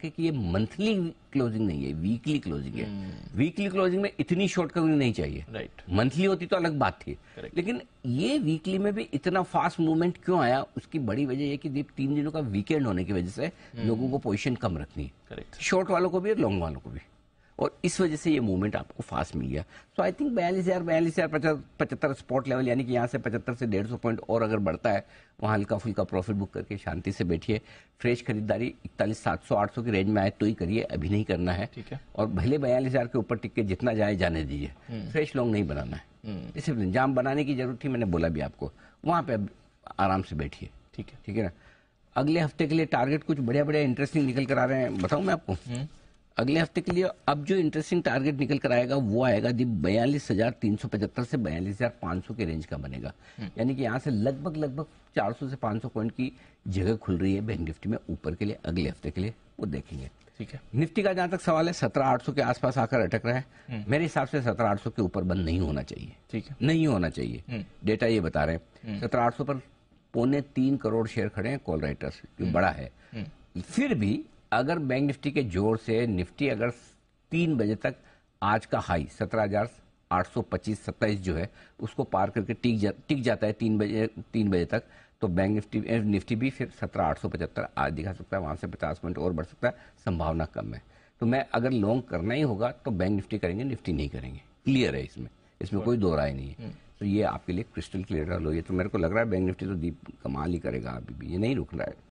क्योंकि ये monthly closing नहीं है वीकली क्लोजिंग है हम्म। वीकली क्लोजिंग में इतनी शॉर्ट कवरिंग नहीं चाहिए राइट मंथली होती तो अलग बात थी लेकिन ये वीकली में भी इतना फास्ट मूवमेंट क्यों आया उसकी बड़ी वजह यह कि दीप तीन दिनों का वीकेंड होने की वजह से हम्म। लोगों को पोजिशन कम रखनी है शॉर्ट वालों को भी और लॉन्ग वालों को भी और इस वजह से ये मूवमेंट आपको फास्ट मिल गया सो आई थिंक बयालीस हज़ार बयालीस हज़ार पचहत्तर स्पॉट लेवल यानी कि यहाँ से पचहत्तर से डेढ़ सौ पॉइंट और अगर बढ़ता है वहाँ हल्का फुल्का प्रॉफिट बुक करके शांति से बैठिए फ्रेश खरीदारी इकतालीस सात सौ आठ सौ की रेंज में आए तो ही करिए अभी नहीं करना है ठीक है और भले बयालीस हज़ार के ऊपर टिक के जितना जाए जाने दीजिए फ्रेश हम्म। लॉन्ग नहीं बनाना है डिसिप्लिन हम्म। जाम बनाने की जरूरत थी मैंने बोला भी आपको वहाँ पर आराम से बैठिए ठीक है ठीक है ना अगले हफ्ते के लिए टारगेट कुछ बढ़िया बढ़िया इंटरेस्टिंग निकल कर आ रहे हैं बताऊँ मैं आपको हम्म। अगले हफ्ते के लिए अब जो इंटरेस्टिंग टारगेट निकल कर आएगा वो आएगा जी बयालीस हजार तीन सौ पचहत्तर से बयालीस हजार पाँच सौ के रेंज का बनेगा हम्म। यानी कि यहाँ से लगभग लगभग चार सौ से पाँच सौ पॉइंट की जगह खुल रही है बैंक निफ्टी में ऊपर के लिए अगले हफ्ते के लिए वो देखेंगे ठीक है निफ्टी का जहां तक सवाल है सत्रह आठ सौ के आसपास आकर अटक रहा है हम्म। मेरे हिसाब से सत्रह आठ सौ के ऊपर बंद नहीं होना चाहिए ठीक है नहीं होना चाहिए हम्म। डेटा ये बता रहे हैं सत्रह आठ सौ पर पौने तीन करोड़ शेयर खड़े हैं कॉल राइटर्स जो बड़ा है फिर भी अगर बैंक निफ्टी के जोर से निफ्टी अगर तीन बजे तक आज का हाई सत्रह हज़ार आठ सौ पच्चीस सत्ताईस जो है उसको पार करके टिक जा टिक जाता है तीन बजे तीन बजे तक तो बैंक निफ्टी निफ्टी भी फिर सत्रह आठ सौ पचहत्तर आज दिखा सकता है वहां से पचास पॉइंट और बढ़ सकता है संभावना कम है तो मैं अगर लॉन्ग करना ही होगा तो बैंक निफ्टी करेंगे निफ्टी नहीं करेंगे क्लियर है इसमें इसमें कोई दो राय नहीं है हम्म। तो ये आपके लिए क्रिस्टल क्लियर है हो ये तो मेरे को लग रहा है बैंक निफ्टी तो दीप कमाल ही करेगा अभी भी ये नहीं रुक रहा है